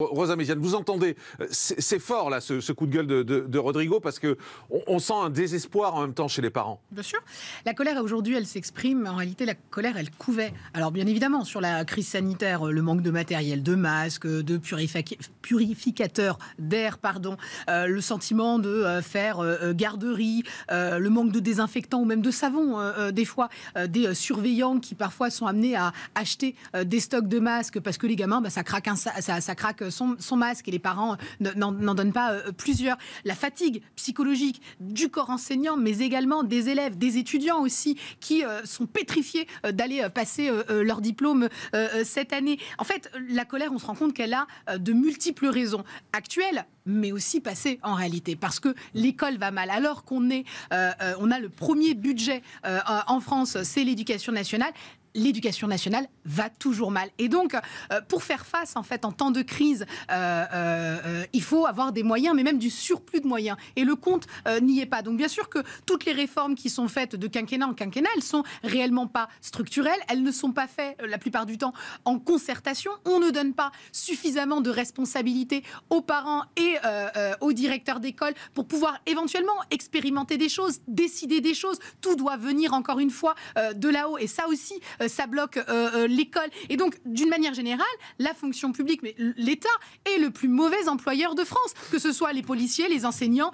Rosa Méziane, vous entendez, euh, c'est fort là ce, coup de gueule de, Rodrigo parce que on, sent un désespoir en même temps chez les parents. Bien sûr, la colère aujourd'hui, elle s'exprime. En réalité, la colère, elle couvait. Alors bien évidemment, sur la crise sanitaire, euh, le manque de matériel, de masques, euh, de purificateurs d'air, pardon, le sentiment de faire garderie, le manque de désinfectants ou même de savon des fois, des surveillants qui parfois sont amenés à acheter des stocks de masques parce que les gamins, bah, ça craque, ça craque son, masque et les parents euh, n'en donnent pas euh, plusieurs. La fatigue psychologique du corps enseignant, mais également des élèves, des étudiants aussi, qui euh, sont pétrifiés d'aller passer leur diplôme cette année. En fait, la colère, on se rend compte qu'elle a de multiples raisons actuelles, mais aussi passer en réalité, parce que l'école va mal. Alors qu'on est, euh, euh, on a le premier budget euh, en France, c'est l'éducation nationale l'éducation nationale va toujours mal. Et donc, pour faire face, en fait, en temps de crise, il faut avoir des moyens, mais même du surplus de moyens. Et le compte n'y est pas. Donc, bien sûr que toutes les réformes qui sont faites de quinquennat en quinquennat, elles sont réellement pas structurelles. Elles ne sont pas faites, la plupart du temps, en concertation. On ne donne pas suffisamment de responsabilités aux parents et euh, euh, au directeur d'école pour pouvoir éventuellement expérimenter des choses, décider des choses. Tout doit venir encore une fois euh, de là-haut. Et ça aussi, ça bloque l'école. Et donc, d'une manière générale, la fonction publique, mais l'État est le plus mauvais employeur de France, que ce soit les policiers, les enseignants,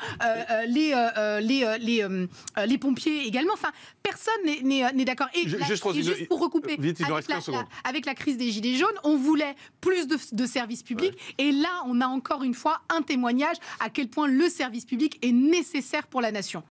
les, les, les, les, pompiers également. Enfin, personne n'est d'accord. Et, juste, pour recouper, avec, la, crise des Gilets jaunes, on voulait plus de, services publics. Et là, on a encore une fois un témoignage à quel point le service public est nécessaire pour la nation.